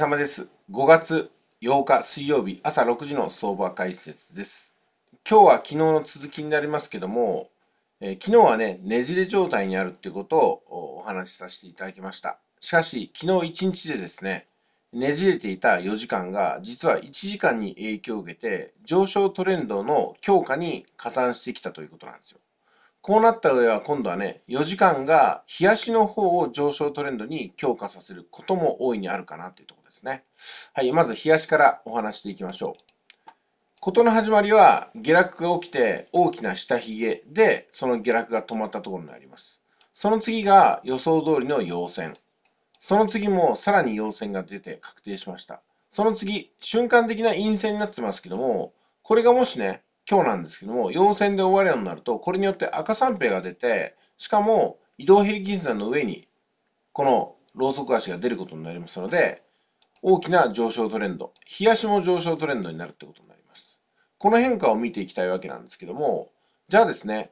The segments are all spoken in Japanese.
様です。5月8日水曜日朝6時の相場解説です。今日は昨日の続きになりますけども、えー、昨日はね、ねじれ状態にあるってことをお話しさせていただきました。しかし、昨日1日でですね、ねじれていた4時間が実は1時間に影響を受けて上昇トレンドの強化に加算してきたということなんですよ。こうなった上は今度はね、4時間が冷やしの方を上昇トレンドに強化させることも大いにあるかなというところですね。はい、まず冷やしからお話していきましょう。ことの始まりは下落が起きて大きな下髭でその下落が止まったところになります。その次が予想通りの陽線。その次もさらに陽線が出て確定しました。その次、瞬間的な陰線になってますけども、これがもしね、今日なんですけども、陽線で終わるようになると、これによって赤三平が出て、しかも移動平均線の上に、このローソク足が出ることになりますので、大きな上昇トレンド、日足も上昇トレンドになるってことになります。この変化を見ていきたいわけなんですけども、じゃあですね、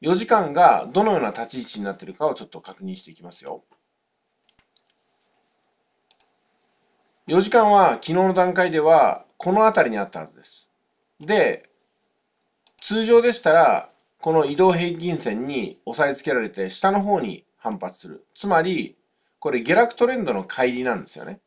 4時間がどのような立ち位置になっているかをちょっと確認していきますよ。4時間は昨日の段階ではこの辺りにあったはずです。で、通常でしたら、この移動平均線に押さえつけられて下の方に反発する。つまり、これ下落トレンドの乖離なんですよね。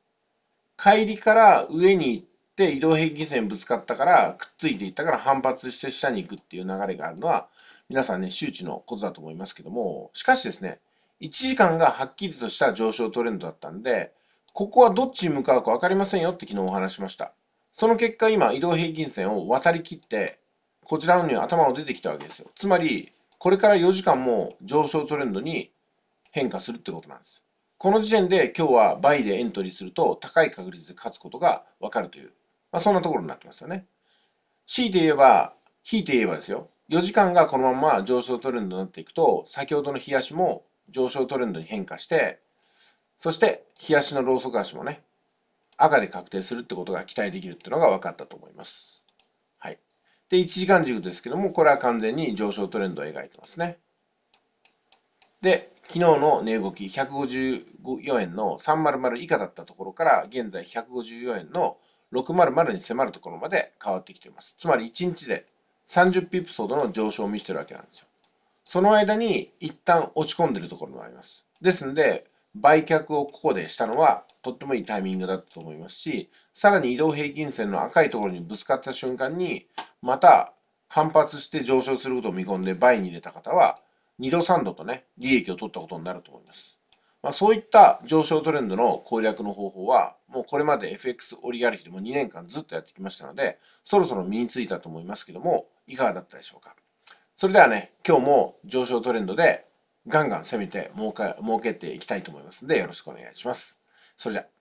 乖離から上に行って移動平均線ぶつかったからくっついていったから反発して下に行くっていう流れがあるのは皆さんね周知のことだと思いますけども、しかしですね、1時間がはっきりとした上昇トレンドだったんで、ここはどっちに向かうかわかりませんよって昨日お話しました。その結果今移動平均線を渡り切ってこちらに頭を出てきたわけですよ。つまり、これから4時間も上昇トレンドに変化するってことなんです。この時点で今日は倍でエントリーすると高い確率で勝つことがわかるという、まあ、そんなところになってますよね。強いて言えば、引いて言えばですよ。4時間がこのまま上昇トレンドになっていくと、先ほどの冷やしも上昇トレンドに変化して、そして冷やしのローソク足もね、赤で確定するってことが期待できるっていうのが分かったと思います。で、1時間軸ですけども、これは完全に上昇トレンドを描いてますね。で、昨日の値動き154円の300以下だったところから現在154円の600に迫るところまで変わってきています。つまり1日で30ピプソードの上昇を見せてるわけなんですよ。その間に一旦落ち込んでるところもあります。ですので、売却をここでしたのはとってもいいタイミングだったと思いますし、さらに移動平均線の赤いところにぶつかった瞬間に、また、反発して上昇することを見込んで倍に入れた方は、2度3度とね、利益を取ったことになると思います。まあ、そういった上昇トレンドの攻略の方法は、もうこれまで FX オリガルヒでも2年間ずっとやってきましたので、そろそろ身についたと思いますけども、いかがだったでしょうか。それではね、今日も上昇トレンドでガンガン攻めて儲けていきたいと思いますので、よろしくお願いします。それじゃあ。